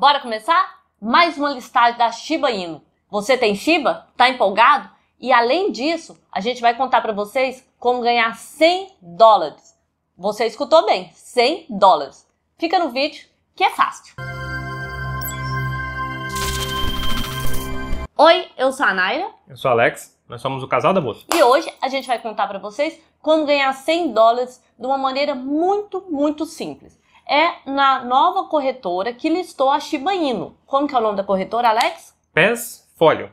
Bora começar? Mais uma listagem da Shiba Inu. Você tem Shiba? Tá empolgado? E além disso, a gente vai contar para vocês como ganhar 100 dólares. Você escutou bem, 100 dólares. Fica no vídeo que é fácil. Oi, eu sou a Naira. Eu sou o Alex. Nós somos o Casal da Bolsa. E hoje a gente vai contar para vocês como ganhar 100 dólares de uma maneira muito, muito simples é na nova corretora que listou a Shiba Inu. Como que é o nome da corretora, Alex? PES Folio.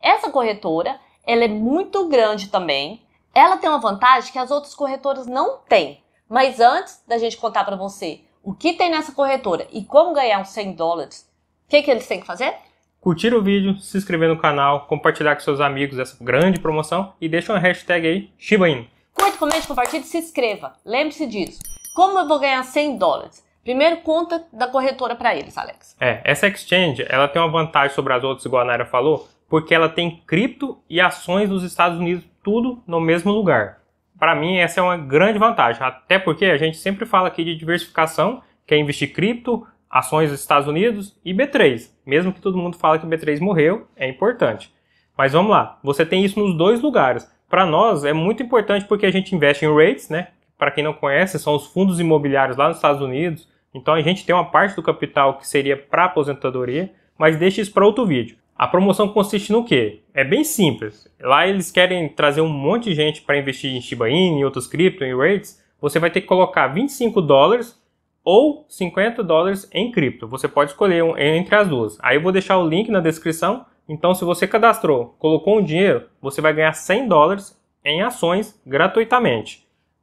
Essa corretora, ela é muito grande também. Ela tem uma vantagem que as outras corretoras não têm. Mas antes da gente contar para você o que tem nessa corretora e como ganhar uns 100 dólares, o que, que eles têm que fazer? curtir o vídeo, se inscrever no canal, compartilhar com seus amigos essa grande promoção e deixa uma hashtag aí, Shiba Inu. Curte, comente, compartilhe e se inscreva. Lembre-se disso. Como eu vou ganhar 100 dólares? Primeiro, conta da corretora para eles, Alex. É, essa exchange, ela tem uma vantagem sobre as outras, igual a Naira falou, porque ela tem cripto e ações dos Estados Unidos, tudo no mesmo lugar. Para mim, essa é uma grande vantagem, até porque a gente sempre fala aqui de diversificação, que é investir cripto, ações dos Estados Unidos e B3. Mesmo que todo mundo fala que B3 morreu, é importante. Mas vamos lá, você tem isso nos dois lugares. Para nós é muito importante porque a gente investe em rates, né? para quem não conhece, são os fundos imobiliários lá nos Estados Unidos. Então a gente tem uma parte do capital que seria para aposentadoria, mas deixa isso para outro vídeo. A promoção consiste no quê? É bem simples. Lá eles querem trazer um monte de gente para investir em Shiba Inu, em outros cripto, em rates. Você vai ter que colocar 25 dólares ou 50 dólares em cripto. Você pode escolher um, entre as duas. Aí eu vou deixar o link na descrição. Então, se você cadastrou, colocou um dinheiro, você vai ganhar 100 dólares em ações gratuitamente.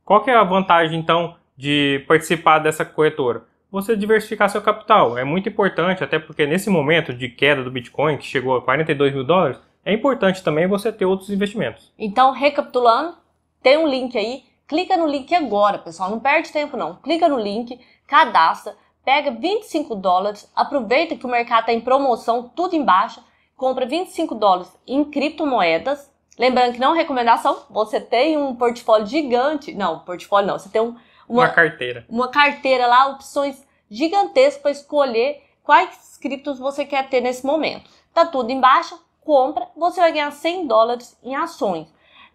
Qual que é a vantagem, então, de participar dessa corretora? Você diversificar seu capital. É muito importante, até porque nesse momento de queda do Bitcoin, que chegou a 42 mil dólares, é importante também você ter outros investimentos. Então, recapitulando, tem um link aí. Clica no link agora, pessoal. Não perde tempo, não. Clica no link, cadastra, pega 25 dólares, aproveita que o mercado está em promoção, tudo embaixo, compra 25 dólares em criptomoedas Lembrando que não é recomendação, você tem um portfólio gigante. Não, portfólio não, você tem um, uma, uma carteira. Uma carteira lá, opções gigantescas para escolher quais criptos você quer ter nesse momento. Tá tudo embaixo, compra, você vai ganhar 100 dólares em ações.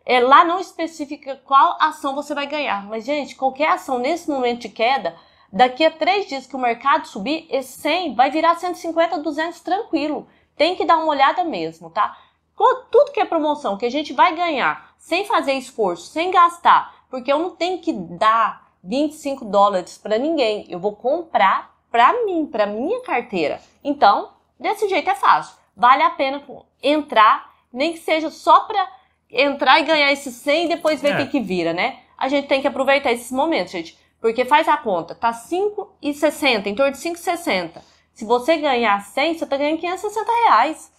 É, lá não especifica qual ação você vai ganhar, mas gente, qualquer ação nesse momento de queda, daqui a três dias que o mercado subir, esse 100 vai virar 150, 200 tranquilo. Tem que dar uma olhada mesmo, tá? tudo que é promoção, que a gente vai ganhar sem fazer esforço, sem gastar, porque eu não tenho que dar 25 dólares para ninguém, eu vou comprar para mim, para minha carteira. Então, desse jeito é fácil. Vale a pena entrar, nem que seja só para entrar e ganhar esses 100 e depois ver o é. que, que vira, né? A gente tem que aproveitar esses momentos, gente, porque faz a conta, tá 5,60, em torno de 5,60. Se você ganhar 100, você tá ganhando 560 reais.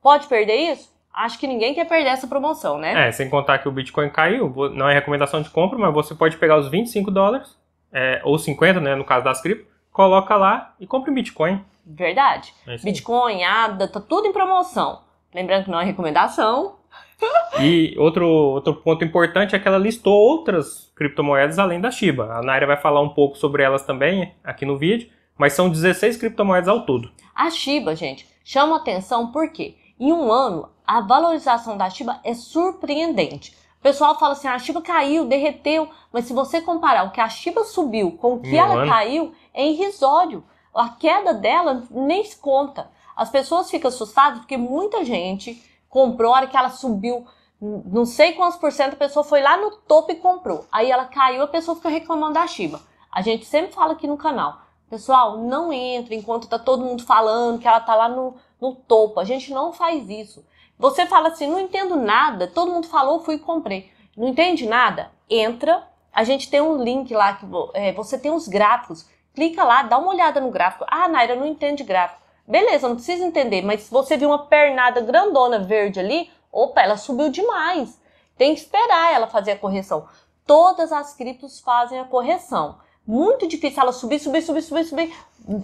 Pode perder isso? Acho que ninguém quer perder essa promoção, né? É, sem contar que o Bitcoin caiu, não é recomendação de compra, mas você pode pegar os 25 dólares, é, ou 50, né, no caso das cripto, coloca lá e compra em Bitcoin. Verdade. É Bitcoin, ADA, tá tudo em promoção. Lembrando que não é recomendação. e outro, outro ponto importante é que ela listou outras criptomoedas além da Shiba. A Naira vai falar um pouco sobre elas também aqui no vídeo, mas são 16 criptomoedas ao todo. A Shiba, gente, chama atenção Por quê? Em um ano, a valorização da Shiba é surpreendente. O pessoal fala assim, ah, a Shiba caiu, derreteu, mas se você comparar o que a Shiba subiu com o que um ela ano. caiu, é irrisório. A queda dela nem se conta. As pessoas ficam assustadas porque muita gente comprou a hora que ela subiu não sei quantos por cento, a pessoa foi lá no topo e comprou. Aí ela caiu, a pessoa fica reclamando da Shiba. A gente sempre fala aqui no canal, pessoal, não entra enquanto tá todo mundo falando que ela tá lá no, no topo. A gente não faz isso. Você fala assim, não entendo nada, todo mundo falou, fui e comprei. Não entende nada? Entra, a gente tem um link lá que é, você tem os gráficos. Clica lá, dá uma olhada no gráfico. Ah, Naira, não entende gráfico. Beleza, não precisa entender, mas se você viu uma pernada grandona verde ali, opa, ela subiu demais. Tem que esperar ela fazer a correção. Todas as criptos fazem a correção. Muito difícil ela subir, subir, subir, subir, subir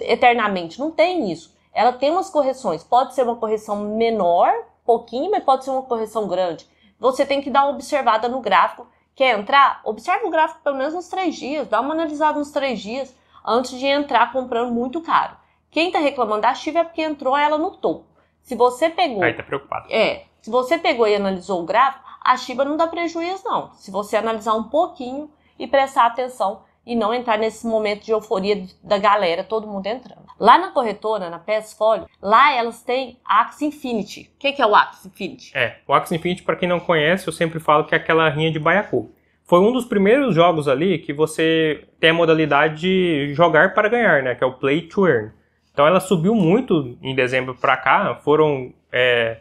eternamente. Não tem isso ela tem umas correções. Pode ser uma correção menor, pouquinho, mas pode ser uma correção grande. Você tem que dar uma observada no gráfico. Quer entrar? Observe o gráfico pelo menos uns três dias, dá uma analisada uns três dias antes de entrar comprando muito caro. Quem está reclamando da Chiva é porque entrou ela no topo. Se você pegou. Aí tá preocupado. É. Se você pegou e analisou o gráfico, a Chiba não dá prejuízo, não. Se você analisar um pouquinho e prestar atenção e não entrar nesse momento de euforia da galera, todo mundo entrando. Lá na corretora, na PS Folio, lá elas têm Axis Infinity. O que, que é o Axis Infinity? É, o Axis Infinity, para quem não conhece, eu sempre falo que é aquela rinha de baiacu. Foi um dos primeiros jogos ali que você tem a modalidade de jogar para ganhar, né? Que é o Play to Earn. Então ela subiu muito em dezembro para cá, foram... É,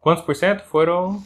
quantos por cento? Foram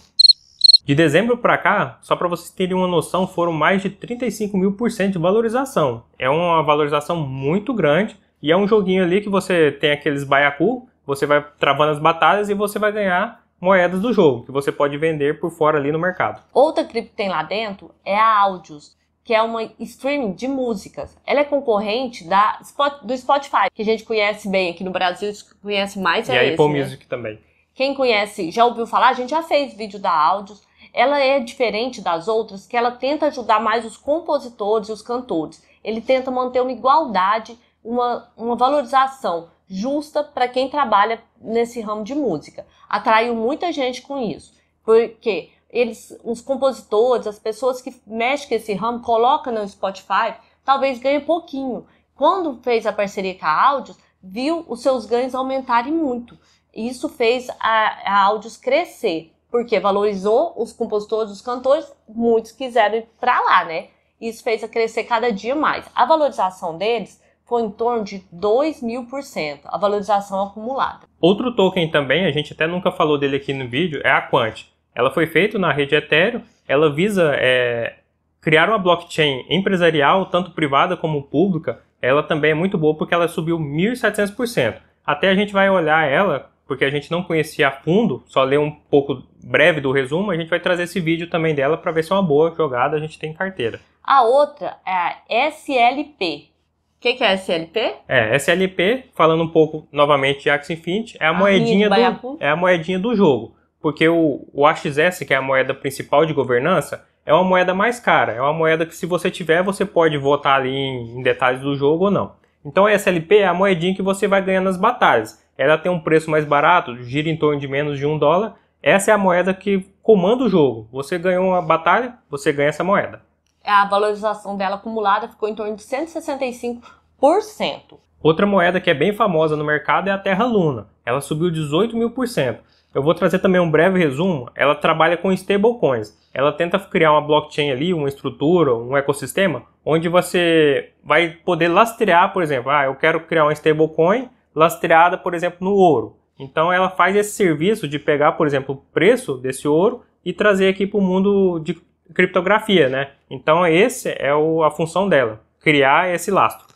de dezembro para cá, só para vocês terem uma noção, foram mais de 35 mil por cento de valorização. É uma valorização muito grande e é um joguinho ali que você tem aqueles baiacu, você vai travando as batalhas e você vai ganhar moedas do jogo, que você pode vender por fora ali no mercado. Outra cripto que tem lá dentro é a Audios, que é uma streaming de músicas. Ela é concorrente da, do Spotify, que a gente conhece bem aqui no Brasil, conhece mais e é a esse, Apple né? Music também. Quem conhece, já ouviu falar, a gente já fez vídeo da Audios, ela é diferente das outras, que ela tenta ajudar mais os compositores e os cantores. Ele tenta manter uma igualdade, uma, uma valorização justa para quem trabalha nesse ramo de música. Atraiu muita gente com isso, porque eles, os compositores, as pessoas que mexem com esse ramo, colocam no Spotify, talvez ganhem pouquinho. Quando fez a parceria com a Áudios, viu os seus ganhos aumentarem muito. Isso fez a, a Áudios crescer porque valorizou os compositores, os cantores, muitos quiseram ir para lá, né? Isso fez a crescer cada dia mais. A valorização deles foi em torno de 2 mil por cento, a valorização acumulada. Outro token também, a gente até nunca falou dele aqui no vídeo, é a Quant. Ela foi feita na rede Ethereum, ela visa é, criar uma blockchain empresarial, tanto privada como pública. Ela também é muito boa porque ela subiu 1.700%. Até a gente vai olhar ela porque a gente não conhecia a fundo, só ler um pouco breve do resumo, a gente vai trazer esse vídeo também dela para ver se é uma boa jogada a gente tem carteira. A outra é a SLP. O que, que, é SLP? É, SLP, falando um pouco novamente de Axie Infinity, é a, a moedinha do, é a moedinha do jogo. Porque o, o AXS, que é a moeda principal de governança, é uma moeda mais cara. É uma moeda que se você tiver, você pode votar ali em, em detalhes do jogo ou não. Então a SLP é a moedinha que você vai ganhando nas batalhas ela tem um preço mais barato, gira em torno de menos de um dólar. Essa é a moeda que comanda o jogo. Você ganhou uma batalha, você ganha essa moeda. É, a valorização dela acumulada ficou em torno de 165%. Outra moeda que é bem famosa no mercado é a Terra Luna. Ela subiu 18 mil por cento. Eu vou trazer também um breve resumo. Ela trabalha com stablecoins. Ela tenta criar uma blockchain ali, uma estrutura, um ecossistema, onde você vai poder lastrear, por exemplo, ah, eu quero criar uma stablecoin lastreada, por exemplo, no ouro. Então ela faz esse serviço de pegar, por exemplo, o preço desse ouro e trazer aqui para o mundo de criptografia, né? Então esse é o, a função dela, criar esse lastro.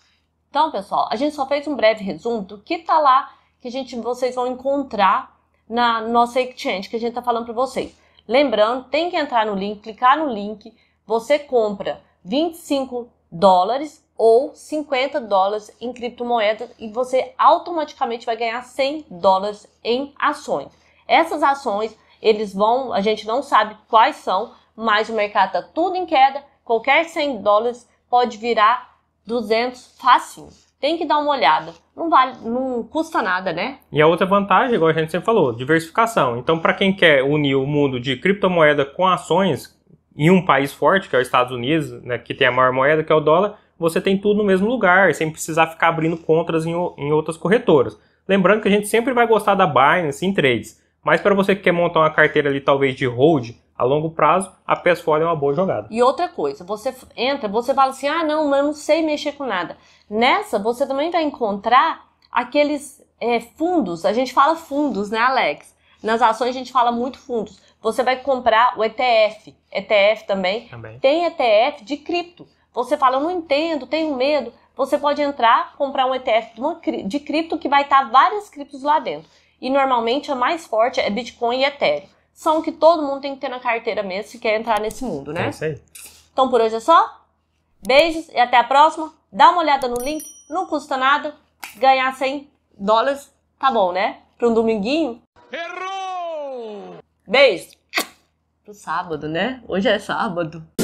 Então, pessoal, a gente só fez um breve resumo do que tá lá que a gente vocês vão encontrar na nossa exchange que a gente tá falando para vocês. Lembrando, tem que entrar no link, clicar no link, você compra 25 dólares ou 50 dólares em criptomoedas e você automaticamente vai ganhar 100 dólares em ações. Essas ações, eles vão, a gente não sabe quais são, mas o mercado está tudo em queda, qualquer 100 dólares pode virar 200 facinho. Tem que dar uma olhada. Não vale, não custa nada, né? E a outra vantagem, igual a gente sempre falou, diversificação. Então, para quem quer unir o mundo de criptomoeda com ações em um país forte, que é os Estados Unidos, né, que tem a maior moeda, que é o dólar, você tem tudo no mesmo lugar, sem precisar ficar abrindo contras em, em outras corretoras. Lembrando que a gente sempre vai gostar da Binance em trades, mas para você que quer montar uma carteira ali talvez de hold, a longo prazo, a PESFOL é uma boa jogada. E outra coisa, você entra, você fala assim, ah não, eu não sei mexer com nada. Nessa, você também vai encontrar aqueles é, fundos, a gente fala fundos, né Alex? Nas ações a gente fala muito fundos. Você vai comprar o ETF, ETF também. também. Tem ETF de cripto. Você fala, eu não entendo, tenho medo. Você pode entrar, comprar um ETF de, uma, de cripto que vai estar várias criptos lá dentro. E normalmente a mais forte é Bitcoin e Ethereum. São que todo mundo tem que ter na carteira mesmo se quer entrar nesse mundo, né? É isso aí. Então por hoje é só. Beijos e até a próxima. Dá uma olhada no link, não custa nada. Ganhar 100 dólares, tá bom, né? Para um dominguinho. Errou! Beijo. Pro sábado, né? Hoje é sábado.